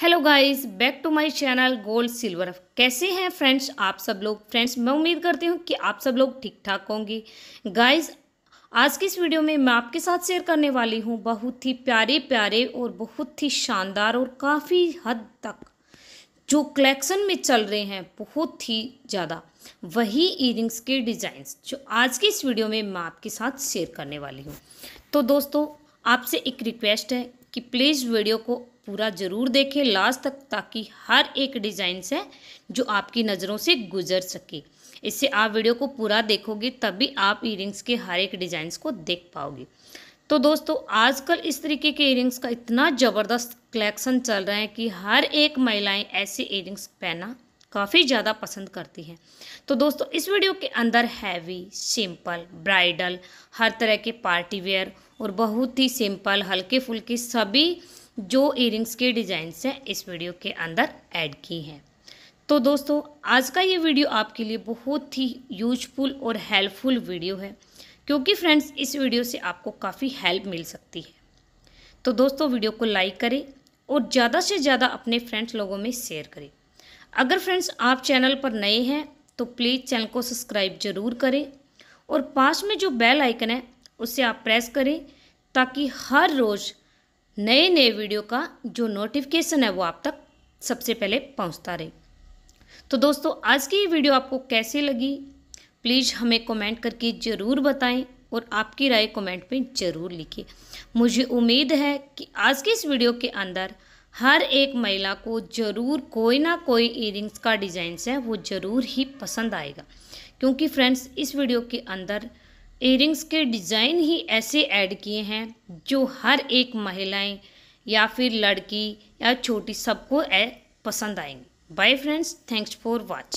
hello guys back to my channel gold silver कैसे हैं friends आप सब लोग फ्रेंड्स मैं उम्मीद करती हूँ कि आप सब लोग ठीक ठाक होंगे गाइस आज की इस वीडियो में मैं आपके साथ शेयर करने वाली हूँ बहुत ही प्यारे प्यारे और बहुत ही शानदार और काफ़ी हद तक जो कलेक्शन में चल रहे हैं बहुत ही ज़्यादा वही ईयरिंग्स के डिज़ाइंस जो आज की इस वीडियो में मैं आपके साथ शेयर करने वाली हूँ तो दोस्तों आपसे एक रिक्वेस्ट है कि प्लीज़ वीडियो को पूरा ज़रूर देखें लास्ट तक ताकि हर एक डिज़ाइन से जो आपकी नज़रों से गुजर सके इससे आप वीडियो को पूरा देखोगे तभी आप ईयरिंग्स के हर एक डिज़ाइंस को देख पाओगे तो दोस्तों आजकल इस तरीके के ईयरिंग्स का इतना ज़बरदस्त कलेक्शन चल रहा है कि हर एक महिलाएं ऐसे इयरिंग्स पहना काफ़ी ज़्यादा पसंद करती हैं तो दोस्तों इस वीडियो के अंदर हैवी सिंपल ब्राइडल हर तरह के पार्टी वेयर और बहुत ही सिंपल हल्के फुल्के सभी जो ईयरिंग्स के डिज़ाइन हैं इस वीडियो के अंदर ऐड की हैं तो दोस्तों आज का ये वीडियो आपके लिए बहुत ही यूजफुल और हेल्पफुल वीडियो है क्योंकि फ्रेंड्स इस वीडियो से आपको काफ़ी हेल्प मिल सकती है तो दोस्तों वीडियो को लाइक करें और ज़्यादा से ज़्यादा अपने फ्रेंड्स लोगों में शेयर करें अगर फ्रेंड्स आप चैनल पर नए हैं तो प्लीज़ चैनल को सब्सक्राइब ज़रूर करें और पास में जो बेल आइकन है उसे आप प्रेस करें ताकि हर रोज़ नए नए वीडियो का जो नोटिफिकेशन है वो आप तक सबसे पहले पहुंचता रहे तो दोस्तों आज की वीडियो आपको कैसी लगी प्लीज़ हमें कमेंट करके ज़रूर बताएं और आपकी राय कमेंट में ज़रूर लिखिए मुझे उम्मीद है कि आज की इस वीडियो के अंदर हर एक महिला को ज़रूर कोई ना कोई ईयरिंग्स का डिज़ाइन है वो ज़रूर ही पसंद आएगा क्योंकि फ्रेंड्स इस वीडियो के अंदर ईयरिंग्स के डिज़ाइन ही ऐसे ऐड किए हैं जो हर एक महिलाएं या फिर लड़की या छोटी सबको पसंद आएंगी bye friends thanks for watch